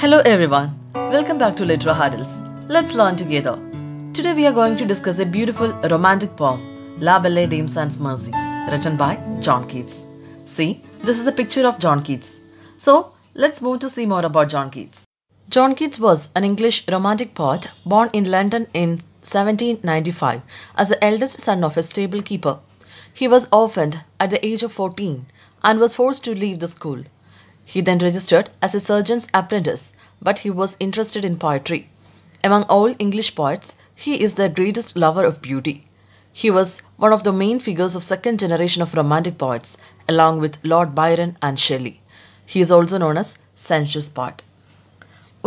Hello everyone, welcome back to Litra Huddles. Let's learn together. Today we are going to discuss a beautiful romantic poem, La Belle Dame Sans Mercy, written by John Keats. See, this is a picture of John Keats. So, let's move to see more about John Keats. John Keats was an English romantic poet born in London in 1795 as the eldest son of a stable keeper. He was orphaned at the age of 14 and was forced to leave the school. He then registered as a surgeon's apprentice, but he was interested in poetry. Among all English poets, he is the greatest lover of beauty. He was one of the main figures of second generation of romantic poets, along with Lord Byron and Shelley. He is also known as sensuous poet.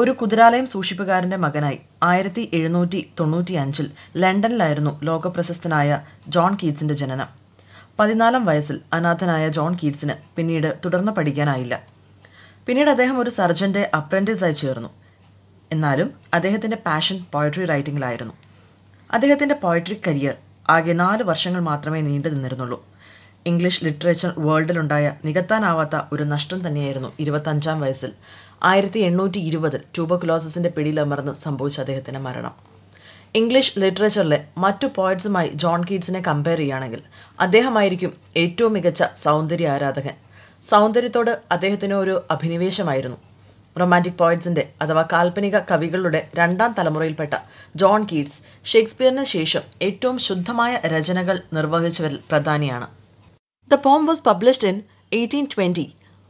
ഒരു കുതിരാലയം സൂക്ഷിപ്പുകാരൻ്റെ മകനായി ആയിരത്തി എഴുന്നൂറ്റി തൊണ്ണൂറ്റി അഞ്ചിൽ ലണ്ടനിലായിരുന്നു ലോകപ്രശസ്തനായ John കീറ്റ്സിൻ്റെ ജനനം പതിനാലാം വയസ്സിൽ അനാഥനായ John കീറ്റ്സിന് പിന്നീട് തുടർന്ന് പഠിക്കാനായില്ല പിന്നീട് അദ്ദേഹം ഒരു സർജൻ്റെ അപ്രൻറ്റീസായി ചേർന്നു എന്നാലും അദ്ദേഹത്തിൻ്റെ പാഷൻ പോയട്രി റൈറ്റിംഗിലായിരുന്നു അദ്ദേഹത്തിൻ്റെ പോയട്രി കരിയർ ആകെ നാല് വർഷങ്ങൾ മാത്രമേ നീണ്ടു നിന്നിരുന്നുള്ളൂ ഇംഗ്ലീഷ് ലിറ്ററേച്ചർ വേൾഡിലുണ്ടായ നികത്താനാവാത്ത ഒരു നഷ്ടം തന്നെയായിരുന്നു ഇരുപത്തഞ്ചാം വയസ്സിൽ ആയിരത്തി എണ്ണൂറ്റി ഇരുപതിൽ ട്യൂബർകുലോസിൻ്റെ പിടിയിലമർന്ന് സംഭവിച്ച അദ്ദേഹത്തിൻ്റെ മരണം ഇംഗ്ലീഷ് ലിറ്ററേച്ചറിലെ മറ്റു പോയറ്റ്സുമായി ജോൺ കീറ്റ്സിനെ കമ്പയർ ചെയ്യുകയാണെങ്കിൽ അദ്ദേഹമായിരിക്കും ഏറ്റവും മികച്ച സൗന്ദര്യ ആരാധകൻ സൗന്ദര്യത്തോട് അദ്ദേഹത്തിന് ഒരു അഭിനിവേശമായിരുന്നു റൊമാൻറ്റിക് പോയറ്റ്സിൻ്റെ അഥവാ കാൽപ്പനിക കവികളുടെ രണ്ടാം തലമുറയിൽപ്പെട്ട ജോൺ കീറ്റ്സ് ഷേക്സ്പിയറിന് ശേഷം ഏറ്റവും ശുദ്ധമായ രചനകൾ നിർവഹിച്ചവരിൽ പ്രധാനിയാണ് the poem was published in eighteen twenty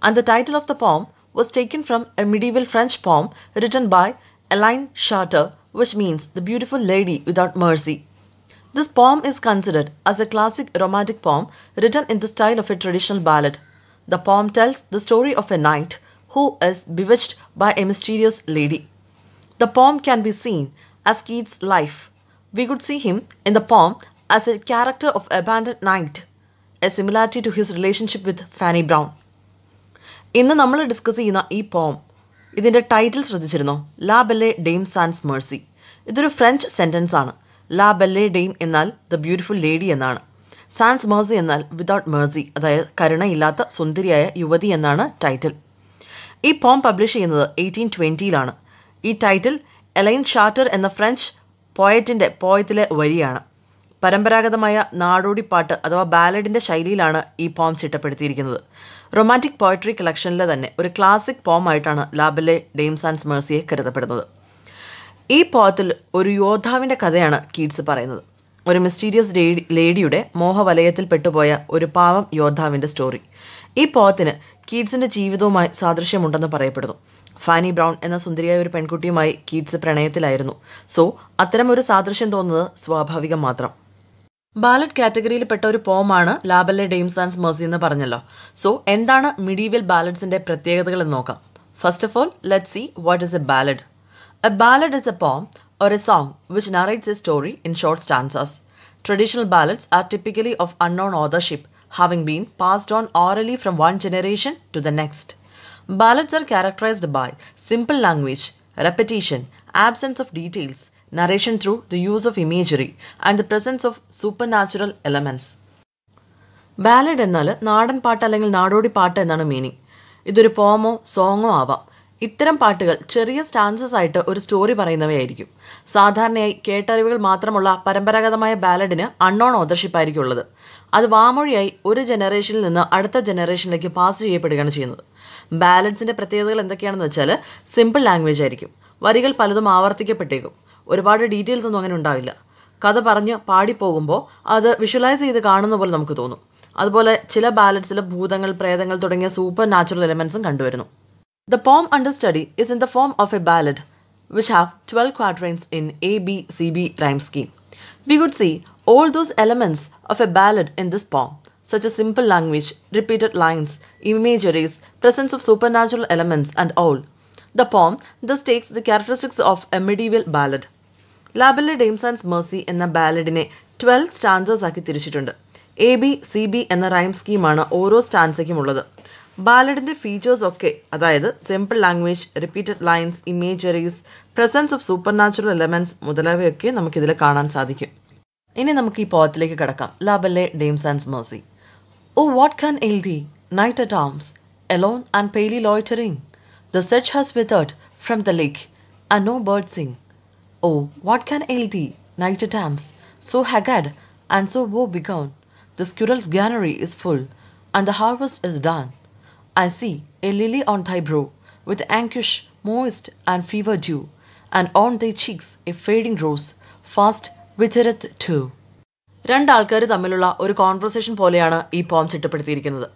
and the title of the poem was taken from a medieval French poem written by Alain Chartier which means the beautiful lady without mercy this poem is considered as a classic romantic poem written in the style of a traditional ballad the poem tells the story of a knight who is bewitched by a mysterious lady. The poem can be seen as Keats' life. We could see him in the poem as a character of abandoned knight, a similarity to his relationship with Fanny Brown. ഇന്ന് നമ്മൾ discuss ചെയ്യുന്ന ഈ പോം ഇതിൻ്റെ title ശ്രദ്ധിച്ചിരുന്നോ La Belle Dame sans Merci ഇതൊരു French sentence ആണ് La Belle Dame എന്നാൽ ദ ബ്യൂട്ടിഫുൾ ലേഡി എന്നാണ് സാൻസ് മേഴ്സി എന്നാൽ വിതൗട്ട് മേഴ്സി അതായത് കരുണയില്ലാത്ത സുന്ദരിയായ യുവതി എന്നാണ് ടൈറ്റിൽ ഈ പോം പബ്ലിഷ് ചെയ്യുന്നത് എയ്റ്റീൻ ട്വൻറ്റിയിലാണ് ഈ ടൈറ്റിൽ എലൈൻ ഷാർട്ടർ എന്ന ഫ്രഞ്ച് പോയറ്റിൻ്റെ പോയത്തിലെ വരിയാണ് പരമ്പരാഗതമായ നാടോടി പാട്ട് അഥവാ ബാലഡിൻ്റെ ശൈലിയിലാണ് ഈ പോം ചിട്ടപ്പെടുത്തിയിരിക്കുന്നത് റൊമാൻറ്റിക് പോയട്രി കളക്ഷനിലെ തന്നെ ഒരു ക്ലാസിക് പോം ആയിട്ടാണ് ലാബലെ ഡെയിംസ് ആൻഡ് മേഴ്സിയെ കരുതപ്പെടുന്നത് ഈ പോത്തിൽ ഒരു യോദ്ധാവിൻ്റെ കഥയാണ് കീഡ്സ് പറയുന്നത് ഒരു മിസ്റ്റീരിയസ് ലേഡിയുടെ മോഹവലയത്തിൽ പെട്ടുപോയ ഒരു പാവം യോദ്ധാവിൻ്റെ സ്റ്റോറി ഈ പോത്തിന് കീഡ്സിൻ്റെ ജീവിതവുമായി സാദൃശ്യമുണ്ടെന്ന് പറയപ്പെടുന്നു ഫാനി ബ്രൗൺ എന്ന സുന്ദരിയായ ഒരു പെൺകുട്ടിയുമായി കീറ്റ്സ് പ്രണയത്തിലായിരുന്നു സോ അത്തരം ഒരു സാദൃശ്യം തോന്നുന്നത് സ്വാഭാവികം മാത്രം ബാലറ്റ് കാറ്റഗറിയിൽപ്പെട്ട ഒരു പോമാണ് ലാബല്ലെ ഡെയിംസ് ആൻഡ് മെർസി എന്ന് പറഞ്ഞല്ലോ സോ എന്താണ് മിഡീവൽ ബാലറ്റ്സിന്റെ പ്രത്യേകതകൾ എന്ന് നോക്കാം first of all let see what is a ballad a ballad is a poem or a song which narrates a story in short stanzas. Traditional ballads are typically of unknown authorship, having been passed on orally from one generation to the next. Ballads are characterized by simple language, repetition, absence of details, narration through the use of imagery, and the presence of supernatural elements. Ballad എന്നാൽ നാടൻ പാട്ട് അല്ലെങ്കിൽ നാടോടി പാട്ട് എന്നാണ് meaning ഇതൊരു pomo സോങ്ങോ ആവാം ഇത്തരം പാട്ടുകൾ ചെറിയ സ്റ്റാൻസസ് ആയിട്ട് ഒരു സ്റ്റോറി പറയുന്നവയായിരിക്കും സാധാരണയായി കേട്ടറിവുകൾ മാത്രമുള്ള പരമ്പരാഗതമായ ബാലഡിന് അൺനോൺ ഓതർഷിപ്പായിരിക്കും ഉള്ളത് അത് വാമൊഴിയായി ഒരു ജനറേഷനിൽ നിന്ന് അടുത്ത ജനറേഷനിലേക്ക് പാസ് ചെയ്യപ്പെടുകയാണ് ചെയ്യുന്നത് ബാലഡ്സിൻ്റെ പ്രത്യേകതകൾ എന്തൊക്കെയാണെന്ന് വെച്ചാൽ സിമ്പിൾ ലാംഗ്വേജ് ആയിരിക്കും വരികൾ പലതും ആവർത്തിക്കപ്പെട്ടേക്കും ഒരുപാട് ഡീറ്റെയിൽസ് ഒന്നും അങ്ങനെ ഉണ്ടാവില്ല കഥ പറഞ്ഞ് പാടിപ്പോകുമ്പോൾ അത് വിഷ്വലൈസ് ചെയ്ത് കാണുന്ന പോലെ നമുക്ക് തോന്നും അതുപോലെ ചില ബാലൻസിൽ ഭൂതങ്ങൾ പ്രേതങ്ങൾ തുടങ്ങിയ സൂപ്പർ നാച്ചുറൽ എലമെൻസും കണ്ടുവരുന്നു The poem under study is in the form of a ballad, which have 12 quatrains in A B C B rhyme scheme. We could see all those elements of a ballad in this poem, such as simple language, repeated lines, imageries, presence of supernatural elements, and all. The poem thus takes the characteristics of a medieval ballad. ലാബലിലെ Dame ആൻഡ് Merci എന്ന ബാലഡിനെ twelve stanzas ആക്കി തിരിച്ചിട്ടുണ്ട് A B C B എന്ന rhyme സ്കീമാണ് ഓരോ സ്റ്റാൻസയ്ക്കും ഉള്ളത് ബാലഡിൻ്റെ ഫീച്ചേഴ്സ് ഒക്കെ അതായത് simple language repeated lines imageries presence of supernatural elements മുതലായവയൊക്കെ നമുക്കിതിൽ കാണാൻ സാധിക്കും ഇനി നമുക്ക് ഈ പോത്തിലേക്ക് കിടക്കാം ലാബല്ലെ ഡെയിംസ് ആൻഡ് Merci O what can ail thee knight at arms alone and palely loitering the sedge has withered from the lake and no bird sing O what can ail thee knight at arms so haggard and so woebegone the squirrel's granary is full and the harvest is done I see a lily on thy brow, with anguish moist and fever dew, and on thy cheeks a fading rose, fast withereth too. രണ്ടാൾക്കാർ തമ്മിലുള്ള ഒരു conversation പോലെയാണ് ഈ പോം ചിട്ടപ്പെടുത്തിയിരിക്കുന്നത്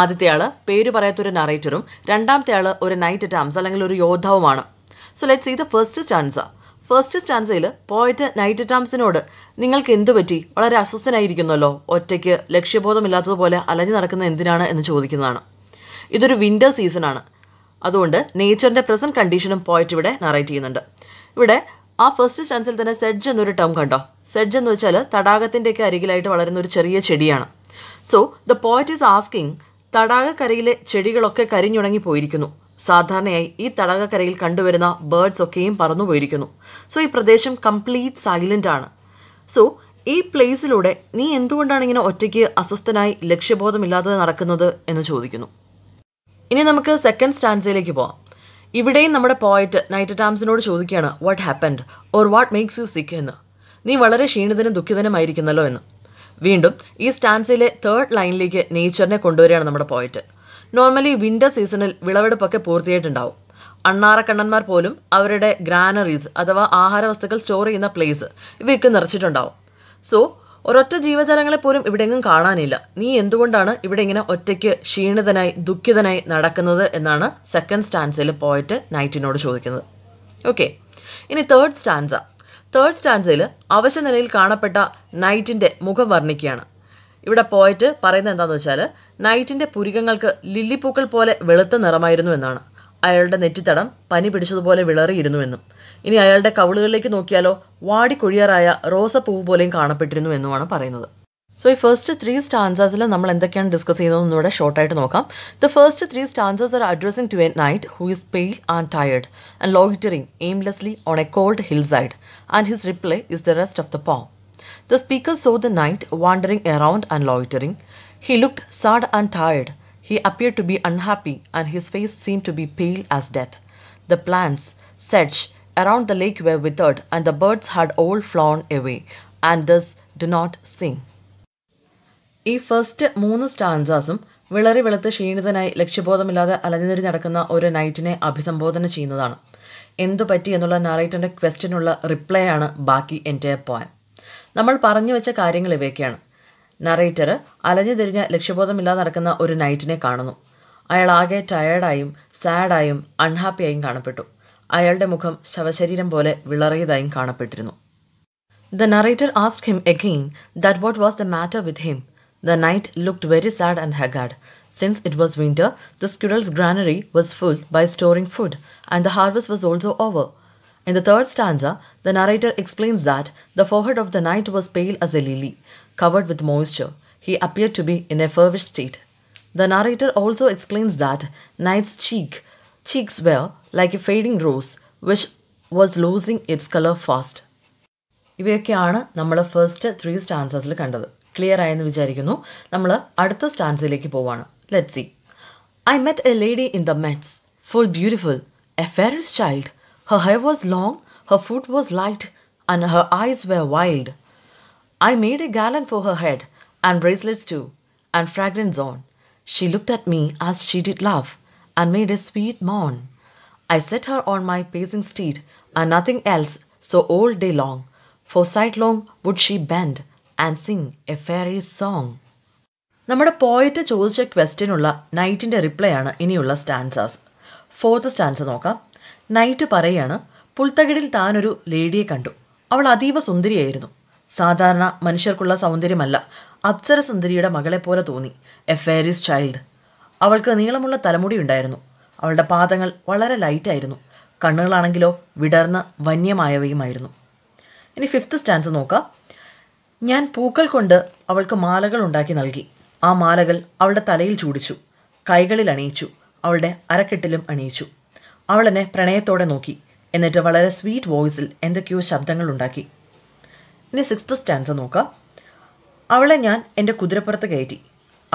ആദ്യത്തെയാൾ പേര് പറയാത്തൊരു നറേറ്ററും രണ്ടാമത്തെ ആൾ ഒരു night at arms അല്ലെങ്കിൽ ഒരു യോദ്ധാവുമാണ് so let see the first stanza first സ്റ്റാൻസയിൽ പോയിട്ട് നൈറ്റ് അറ്റാംസിനോട് നിങ്ങൾക്ക് എന്തു പറ്റി വളരെ അസ്വസ്ഥനായിരിക്കുന്നല്ലോ ഒറ്റയ്ക്ക് ലക്ഷ്യബോധമില്ലാത്തതുപോലെ അലഞ്ഞു നടക്കുന്ന എന്തിനാണ് എന്ന് ചോദിക്കുന്നതാണ് ഇതൊരു വിൻ്റർ സീസണാണ് അതുകൊണ്ട് നേച്ചറിൻ്റെ പ്രസൻറ്റ് കണ്ടീഷനും പോയിട്ട് ഇവിടെ നറേറ്റ് ചെയ്യുന്നുണ്ട് ഇവിടെ ആ ഫസ്റ്റ് സ്റ്റാൻസിൽ തന്നെ സെഡ്ജ് എന്നൊരു ടേം കണ്ടോ സെഡ്ജ് എന്ന് വെച്ചാൽ തടാകത്തിൻ്റെയൊക്കെ അരികിലായിട്ട് വളരുന്ന ഒരു ചെറിയ ചെടിയാണ് so the poet is asking തടാകക്കരയിലെ ചെടികളൊക്കെ കരിഞ്ഞുണങ്ങി പോയിരിക്കുന്നു സാധാരണയായി ഈ തടാകക്കരയിൽ കണ്ടുവരുന്ന ബേർഡ്സ് ഒക്കെയും പറന്നു പോയിരിക്കുന്നു സോ ഈ പ്രദേശം കംപ്ലീറ്റ് സൈലൻ്റ് ആണ് സോ ഈ പ്ലേസിലൂടെ നീ എന്തുകൊണ്ടാണ് ഇങ്ങനെ ഒറ്റയ്ക്ക് അസ്വസ്ഥനായി ലക്ഷ്യബോധമില്ലാതെ നടക്കുന്നത് എന്ന് ചോദിക്കുന്നു ഇനി നമുക്ക് സെക്കൻഡ് സ്റ്റാൻസയിലേക്ക് പോവാം ഇവിടെയും നമ്മുടെ പോയറ്റ് നൈറ്റ് ടാംസിനോട് ചോദിക്കുകയാണ് what happened or what makes you sick എന്ന് നീ വളരെ ക്ഷീണിതനും ദുഃഖിതനുമായിരിക്കുന്നല്ലോ എന്ന് വീണ്ടും ഈ സ്റ്റാൻസിലെ തേർഡ് ലൈനിലേക്ക് നേച്ചറിനെ കൊണ്ടുവരികയാണ് നമ്മുടെ പോയറ്റ് നോർമലി വിൻ്റർ സീസണിൽ വിളവെടുപ്പൊക്കെ പൂർത്തിയായിട്ടുണ്ടാവും അണ്ണാറക്കണ്ണന്മാർ പോലും അവരുടെ ഗ്രാനറീസ് അഥവാ ആഹാരവസ്തുക്കൾ സ്റ്റോർ ചെയ്യുന്ന പ്ലേസ് ഇവയൊക്കെ നിറച്ചിട്ടുണ്ടാവും സോ ഒരൊറ്റ ജീവജാലങ്ങളെ പോലും എങ്ങും കാണാനില്ല നീ എന്തുകൊണ്ടാണ് ഇവിടെ ഇങ്ങനെ ഒറ്റയ്ക്ക് ക്ഷീണിതനായി ദുഃഖിതനായി നടക്കുന്നത് എന്നാണ് സെക്കൻഡ് സ്റ്റാൻസയിലെ പോയിട്ട് നൈറ്റിനോട് ചോദിക്കുന്നത് ഓക്കെ ഇനി തേർഡ് സ്റ്റാൻസ തേർഡ് സ്റ്റാൻസയിൽ അവശ്യ നിലയിൽ കാണപ്പെട്ട നൈറ്റിൻ്റെ മുഖം വർണ്ണിക്കുകയാണ് ഇവിടെ പോയിട്ട് പറയുന്നത് എന്താണെന്ന് വെച്ചാൽ നൈറ്റിൻ്റെ പുരികങ്ങൾക്ക് ലില്ലിപ്പൂക്കൾ പോലെ വെളുത്ത നിറമായിരുന്നു എന്നാണ് അയാളുടെ നെറ്റിത്തടം പനി പിടിച്ചതുപോലെ വിളറിയിരുന്നുവെന്നും ഇനി അയാളുടെ കവിളുകളിലേക്ക് നോക്കിയാലോ വാടിക്കൊഴിയാറായ റോസപ്പൂവ് പോലെയും കാണപ്പെട്ടിരുന്നു എന്നുമാണ് പറയുന്നത് സോ ഈ ഫസ്റ്റ് ത്രീ സ്റ്റാൻസസിൽ നമ്മൾ എന്തൊക്കെയാണ് ഡിസ്കസ് ചെയ്യുന്നതെന്ന് ഇവിടെ ഷോർട്ടായിട്ട് നോക്കാം the first three stanzas are addressing to a knight who is pale and tired and loitering aimlessly on a cold hillside and his reply is the rest of the poem the speaker so the knight wandering around and loitering he looked sad and tired he appear to be unhappy and his face seem to be pale as death the plants sedge Around the lake were withered, and the birds had all flown away, and thus do not sing. ഈ first മൂന്ന് സ്റ്റാൻസാസും വിളറി വെളുത്ത് ക്ഷീണിതനായി ലക്ഷ്യബോധമില്ലാതെ അലഞ്ഞുതിരി നടക്കുന്ന ഒരു നൈറ്റിനെ അഭിസംബോധന ചെയ്യുന്നതാണ് എന്തു പറ്റി എന്നുള്ള നറേറ്ററിൻ്റെ ക്വസ്റ്റ്യനുള്ള റിപ്ലൈ ആണ് ബാക്കി എൻ്റെ പോയം നമ്മൾ പറഞ്ഞു വെച്ച കാര്യങ്ങൾ ഇവയൊക്കെയാണ് നറേറ്റർ അലഞ്ഞു തിരിഞ്ഞ് ലക്ഷ്യബോധമില്ലാതെ നടക്കുന്ന ഒരു നൈറ്റിനെ കാണുന്നു അയാൾ ആകെ ടയേർഡായും സാഡായും അൺഹാപ്പിയായും കാണപ്പെട്ടു അയാളുടെ മുഖം ശവശരീരം പോലെ വിളറിയതായും കാണപ്പെട്ടിരുന്നു the narrator ask him again that what was the matter with him the knight it very sad and squirrel's since it was winter the squirrels granary was full by storing food and the harvest was also over In the third stanza, the narrator explains that the forehead of the knight was pale as a lily, covered with moisture. He appeared to be in a feverish state. The narrator also explains that knight's cheek Cheeks were like a fading rose which was losing its color fast. ഇവയൊക്കെയാണ് നമ്മൾ first three സ്റ്റാൻസസിൽ കണ്ടത് clear ആയെന്ന് വിചാരിക്കുന്നു നമ്മൾ അടുത്ത സ്റ്റാൻസിലേക്ക് പോവാണ് let see I met a lady in the meads full beautiful a fairy's child her hair was long her foot was light and her eyes were wild I made a garland for her head, and bracelets too, and fragrance on. She looked at me as she did love, and made a sweet moan. I set her on my pacing steed and nothing else, so all day long, for long would she bend and sing a fairy's song. നമ്മുടെ poet ചോദിച്ച ക്വസ്റ്റ്യനുള്ള നൈറ്റിൻ്റെ reply ആണ് ഇനിയുള്ള സ്റ്റാൻസാസ് fourth stanza നോക്കാം knight പറയുകയാണ് പുൽത്തകിടിൽ താനൊരു ലേഡിയെ കണ്ടു അവൾ അതീവ സുന്ദരിയായിരുന്നു സാധാരണ മനുഷ്യർക്കുള്ള സൗന്ദര്യമല്ല മകളെ പോലെ തോന്നി എ ഫെയറിസ് ചൈൽഡ് അവൾക്ക് നീളമുള്ള തലമുടി ഉണ്ടായിരുന്നു അവളുടെ പാദങ്ങൾ വളരെ ലൈറ്റായിരുന്നു കണ്ണുകളാണെങ്കിലോ വിടർന്ന് വന്യമായവയുമായിരുന്നു ഇനി ഫിഫ്ത്ത് സ്റ്റാൻസ് നോക്കാം ഞാൻ പൂക്കൾ കൊണ്ട് അവൾക്ക് മാലകൾ ഉണ്ടാക്കി നൽകി ആ മാലകൾ അവളുടെ തലയിൽ ചൂടിച്ചു കൈകളിൽ അണിയിച്ചു അവളുടെ അരക്കെട്ടിലും അണിയിച്ചു അവളെന്നെ പ്രണയത്തോടെ നോക്കി എന്നിട്ട് വളരെ സ്വീറ്റ് വോയിസിൽ എന്തൊക്കെയോ ശബ്ദങ്ങൾ ഉണ്ടാക്കി ഇനി സിക്സ്ത് സ്റ്റാൻസ് നോക്കാം അവളെ ഞാൻ എൻ്റെ കുതിരപ്പുറത്ത് കയറ്റി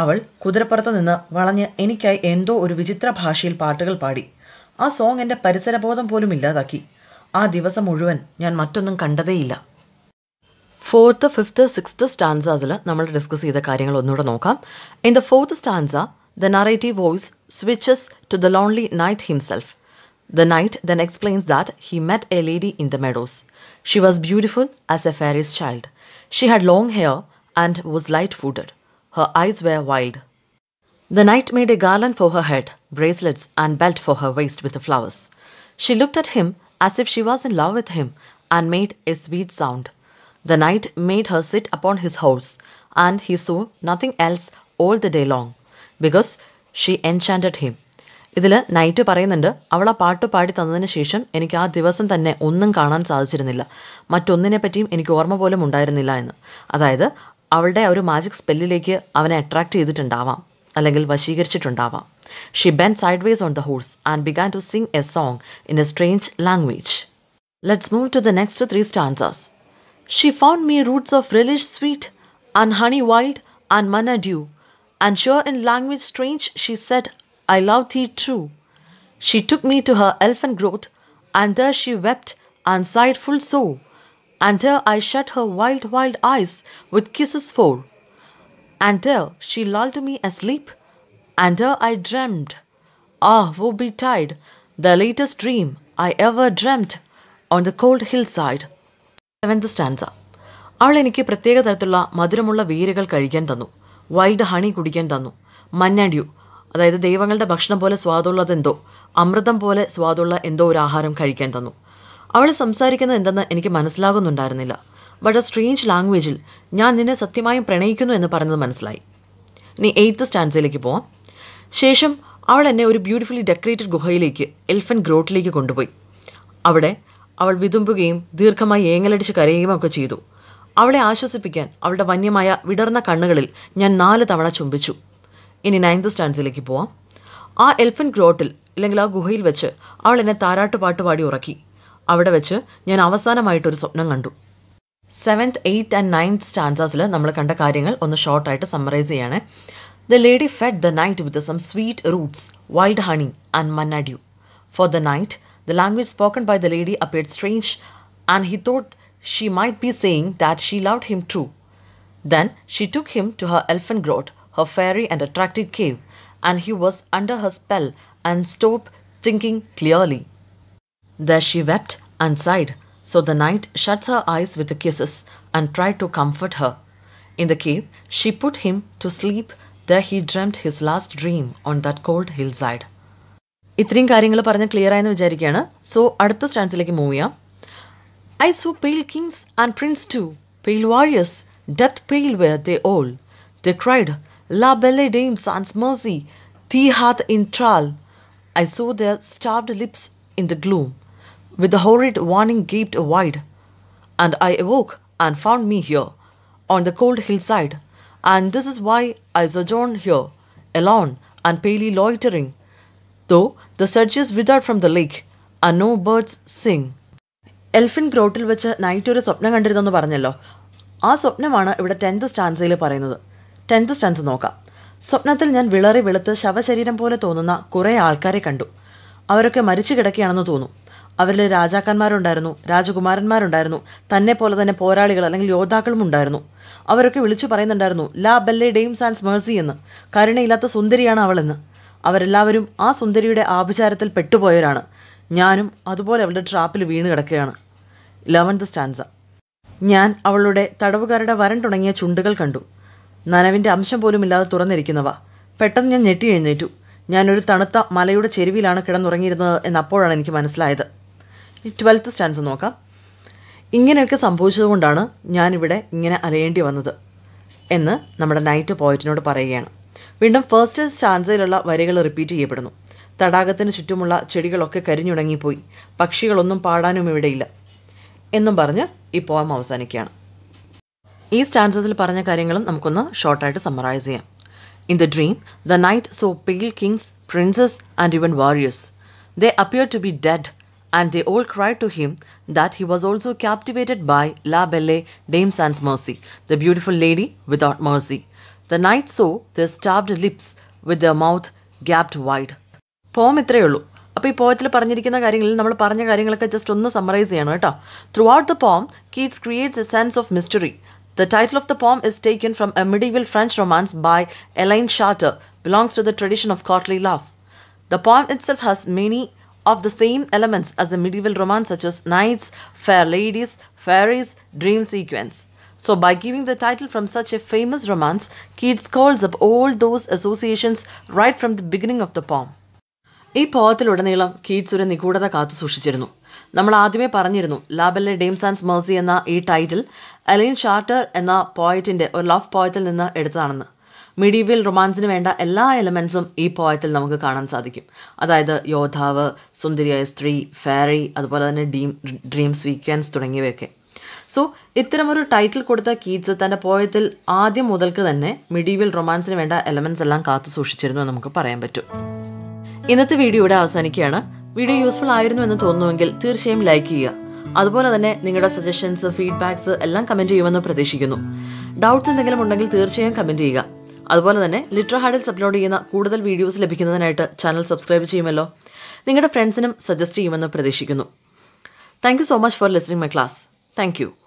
അവൾ കുതിരപ്പുറത്ത് നിന്ന് വളഞ്ഞ് എനിക്കായി എന്തോ ഒരു വിചിത്ര ഭാഷയിൽ പാട്ടുകൾ പാടി ആ സോങ് എൻ്റെ പരിസരബോധം പോലും ഇല്ലാതാക്കി ആ ദിവസം മുഴുവൻ ഞാൻ മറ്റൊന്നും കണ്ടതേയില്ല ഫോർത്ത് ഫിഫ്ത്ത് സിക്സ്ത്ത് സ്റ്റാൻസാസിൽ നമ്മൾ ഡിസ്കസ് ചെയ്ത കാര്യങ്ങൾ ഒന്നുകൂടെ നോക്കാം in the fourth stanza the narrative voice switches to the lonely knight himself the knight then explains that he met a lady in the meadows she was beautiful as a fairy's child she had long hair and was light footed Her eyes were wild. The knight made a garland for her head, bracelets, and belt for her waist with the flowers. She looked at him as if she was in love with him and made a sweet sound. The knight made her sit upon his horse, and he saw nothing else all the day long because she enchanted him. ഇതിൽ knight പറയുന്നുണ്ട് അവൾ ആ പാട്ട് പാടി തന്നതിന് ശേഷം എനിക്ക് ആ ദിവസം തന്നെ ഒന്നും കാണാൻ സാധിച്ചിരുന്നില്ല മറ്റൊന്നിനെ പറ്റിയും എനിക്ക് ഓർമ്മ പോലും ഉണ്ടായിരുന്നില്ല എന്ന് അതായത് അവളുടെ ആ ഒരു മാജിക് സ്പെല്ലിലേക്ക് അവനെ അട്രാക്റ്റ് ചെയ്തിട്ടുണ്ടാവാം അല്ലെങ്കിൽ വശീകരിച്ചിട്ടുണ്ടാവാം she bent sideways on the horse and began to sing a song in a strange language let's move to the next three stanzas she found me roots of relish sweet and honey wild and manna dew and sure in language strange she said I love thee true she took me to her elfin grot and there she wept and sighed full sore and I shut her wild, wild eyes with kisses four. And she lulled me asleep, and I dreamed. Ah, woe betide, the latest dream I ever dreamt on the cold hillside. Seventh stanza അവൾ എനിക്ക് പ്രത്യേക തരത്തിലുള്ള മധുരമുള്ള വേരുകൾ കഴിക്കാൻ തന്നു wild honey കുടിക്കാൻ തന്നു മന്നാഡ്യു അതായത് ദൈവങ്ങളുടെ ഭക്ഷണം പോലെ സ്വാദുള്ളതെന്തോ അമൃതം പോലെ സ്വാദുള്ള എന്തോ ഒരു ആഹാരം കഴിക്കാൻ തന്നു അവൾ സംസാരിക്കുന്നത് എന്തെന്ന് എനിക്ക് മനസ്സിലാകുന്നുണ്ടായിരുന്നില്ല വളരെ സ്ട്രേഞ്ച് ലാംഗ്വേജിൽ ഞാൻ നിന്നെ സത്യമായും പ്രണയിക്കുന്നു എന്ന് പറഞ്ഞത് മനസ്സിലായി നീ എയ്ത്ത് സ്റ്റാൻസിലേക്ക് പോവാം ശേഷം അവൾ എന്നെ ഒരു ബ്യൂട്ടിഫുള്ളി ഡെക്കറേറ്റഡ് ഗുഹയിലേക്ക് എൽഫൻ ഗ്രോട്ടിലേക്ക് കൊണ്ടുപോയി അവിടെ അവൾ വിതുമ്പുകയും ദീർഘമായി ഏങ്ങലടിച്ച് കരയുകയും ഒക്കെ ചെയ്തു അവളെ ആശ്വസിപ്പിക്കാൻ അവളുടെ വന്യമായ വിടർന്ന കണ്ണുകളിൽ ഞാൻ നാല് തവണ ചുംബിച്ചു ഇനി നയൻത് സ്റ്റാൻസിലേക്ക് പോവാം ആ എൽഫൻ ഗ്രോട്ടിൽ അല്ലെങ്കിൽ ആ ഗുഹയിൽ വെച്ച് അവൾ എന്നെ താരാട്ടുപാട്ട് പാടി ഉറക്കി അവിടെ വെച്ച് ഞാൻ അവസാനമായിട്ടൊരു സ്വപ്നം കണ്ടു സെവൻത്ത് എയ്ത്ത് ആൻഡ് നയൻത്ത് സ്റ്റാൻസാസിൽ നമ്മൾ കണ്ട കാര്യങ്ങൾ ഒന്ന് ഷോർട്ടായിട്ട് സമ്മറൈസ് ചെയ്യാണ് the lady fed the knight with some sweet roots wild honey and manna dew for the knight the language spoken by the lady appeared strange and he thought she might be saying that she loved him true then she took him to her elfin grot her fairy and attractive cave and he was under Har spell and stop thinking clearly There she wept and sighed, so the knight shut her eyes with kisses and tried to comfort her. In the cave, she put him to sleep. There he dreamt his last dream on that cold hillside. ഇത്രയും കാര്യങ്ങൾ പറഞ്ഞ് clear ആയെന്ന് വിചാരിക്കുകയാണ് so അടുത്ത സ്റ്റാൻസിലേക്ക് move ചെയ്യാം I saw pale kings and princes too pale warriors death pale were they all they cried La Belle Dame sans Merci thee hath in thrall I saw their starved lips in the gloom with the horrid warning gaped wide, and I awoke and found me here, on the cold hillside, and this is why I sojourn here, alone and palely loitering, though the surges withered from the lake, and no birds sing. Elfin ഗ്രോട്ടിൽ വെച്ച് knight ഒരു സ്വപ്നം കണ്ടിരുന്നെന്ന് പറഞ്ഞല്ലോ ആ സ്വപ്നമാണ് ഇവിടെ tenth സ്റ്റാൻസയിൽ പറയുന്നത് tenth stance നോക്കാം സ്വപ്നത്തിൽ ഞാൻ വിളറി വെളുത്ത് ശവശരീരം പോലെ തോന്നുന്ന കുറേ ആൾക്കാരെ കണ്ടു അവരൊക്കെ മരിച്ചു കിടക്കുകയാണെന്ന് തോന്നും അവരിൽ രാജാക്കന്മാരുണ്ടായിരുന്നു രാജകുമാരന്മാരുണ്ടായിരുന്നു തന്നെ പോലെ തന്നെ പോരാളികൾ അല്ലെങ്കിൽ യോദ്ധാക്കളും ഉണ്ടായിരുന്നു അവരൊക്കെ വിളിച്ചു പറയുന്നുണ്ടായിരുന്നു ലാ ബെല്ലെ ഡെയിംസ് ആൻഡ് മേഴ്സി എന്ന് കരുണയില്ലാത്ത സുന്ദരിയാണ് അവളെന്ന് അവരെല്ലാവരും ആ സുന്ദരിയുടെ ആഭിചാരത്തിൽ പെട്ടുപോയവരാണ് ഞാനും അതുപോലെ അവളുടെ ട്രാപ്പിൽ വീണ് കിടക്കുകയാണ് ഇലവൻത് സ്റ്റാൻസ ഞാൻ അവളുടെ തടവുകാരുടെ വരൻ തുടങ്ങിയ ചുണ്ടുകൾ കണ്ടു നനവിൻ്റെ അംശം പോലും ഇല്ലാതെ തുറന്നിരിക്കുന്നവ പെട്ടെന്ന് ഞാൻ ഞെട്ടി എഴുന്നേറ്റു ഞാനൊരു തണുത്ത മലയുടെ ചെരുവിലാണ് കിടന്നുറങ്ങിയിരുന്നത് എന്നപ്പോഴാണ് എനിക്ക് മനസ്സിലായത് ട്വൽത്ത് സ്റ്റാൻസ് നോക്കാം ഇങ്ങനെയൊക്കെ സംഭവിച്ചതുകൊണ്ടാണ് ഞാനിവിടെ ഇങ്ങനെ അലയേണ്ടി വന്നത് എന്ന് നമ്മുടെ നൈറ്റ് പോയറ്റിനോട് പറയുകയാണ് വീണ്ടും ഫസ്റ്റ് സ്റ്റാൻസയിലുള്ള വരികൾ റിപ്പീറ്റ് ചെയ്യപ്പെടുന്നു തടാകത്തിന് ചുറ്റുമുള്ള ചെടികളൊക്കെ കരിഞ്ഞുണങ്ങിപ്പോയി പക്ഷികളൊന്നും പാടാനും ഇവിടെയില്ല എന്നും പറഞ്ഞ് ഈ പോം അവസാനിക്കുകയാണ് ഈ സ്റ്റാൻസസിൽ പറഞ്ഞ കാര്യങ്ങളും നമുക്കൊന്ന് ഷോർട്ടായിട്ട് സമ്മറൈസ് ചെയ്യാം in the dream the knight saw pale kings princes and even warriors they appear to be dead and they all cried to him that he was also captivated by La Belle Dame Sans Mercy, the beautiful lady without mercy. The knight saw their starved lips with their mouths gaped wide. പോം ഇത്രയേ ഉള്ളൂ അപ്പോൾ ഈ പോയത്തിൽ പറഞ്ഞിരിക്കുന്ന കാര്യങ്ങളിൽ നമ്മൾ പറഞ്ഞ കാര്യങ്ങളൊക്കെ ജസ്റ്റ് ഒന്ന് സമ്മറൈസ് ചെയ്യണം കേട്ടോ throughout the poem Keats creates a sense The title of the poem is taken from a medieval French romance by Elaine Charter, belongs to the tradition of courtly love. The poem itself has many of the same elements as the medieval romance such as knights, fair ladies, fairies, dream sequence. So by giving the title from such a famous romance, Keats calls up all those associations right from the beginning of the poem. ഈ പോയത്തിലുടനീളം Keats ഒരു നിഗൂഢത കാത്തു സൂക്ഷിച്ചിരുന്നു നമ്മൾ ആദ്യമേ പറഞ്ഞിരുന്നു ലാബലിലെ Dame ആൻഡ് Merci എന്ന ഈ title align shatter എന്ന പോയറ്റിൻ്റെ ഒരു ലവ് പോയത്തിൽ നിന്ന് എടുത്തതാണെന്ന് മിഡീവിയൽ റൊമാൻസിന് വേണ്ട എല്ലാ എലമെൻസും ഈ പോയത്തിൽ നമുക്ക് കാണാൻ സാധിക്കും അതായത് യോദ്ധാവ് സുന്ദരിയായ സ്ത്രീ ഫാരി അതുപോലെ തന്നെ ഡീം ഡ്രീം സ്വീക്വൻസ് തുടങ്ങിയവയൊക്കെ സോ ഇത്തരമൊരു ടൈറ്റിൽ കൊടുത്ത കീറ്റ്സ് തൻ്റെ പോയത്തിൽ ആദ്യം മുതൽക്ക് തന്നെ മിഡീവിയൽ റൊമാൻസിന് വേണ്ട എലമെൻസ് എല്ലാം കാത്തു സൂക്ഷിച്ചിരുന്നു എന്ന് നമുക്ക് പറയാൻ പറ്റും ഇന്നത്തെ വീഡിയോ ഇവിടെ അവസാനിക്കുകയാണ് വീഡിയോ യൂസ്ഫുൾ ആയിരുന്നു എന്ന് തോന്നുമെങ്കിൽ തീർച്ചയായും ലൈക്ക് ചെയ്യുക അതുപോലെ തന്നെ നിങ്ങളുടെ സജഷൻസ് ഫീഡ്ബാക്സ് എല്ലാം കമൻറ്റ് ചെയ്യുമെന്ന് പ്രതീക്ഷിക്കുന്നു ഡൗട്ട്സ് എന്തെങ്കിലും ഉണ്ടെങ്കിൽ തീർച്ചയായും കമൻറ്റ് ചെയ്യുക അതുപോലെ തന്നെ ലിറ്റർ ഹാഡിൽസ് അപ്ലോഡ് ചെയ്യുന്ന കൂടുതൽ വീഡിയോസ് ലഭിക്കുന്നതിനായിട്ട് ചാനൽ സബ്സ്ക്രൈബ് ചെയ്യുമല്ലോ നിങ്ങളുടെ ഫ്രണ്ട്സിനും സജസ്റ്റ് ചെയ്യുമെന്ന് പ്രതീക്ഷിക്കുന്നു thank so much for listening my class thank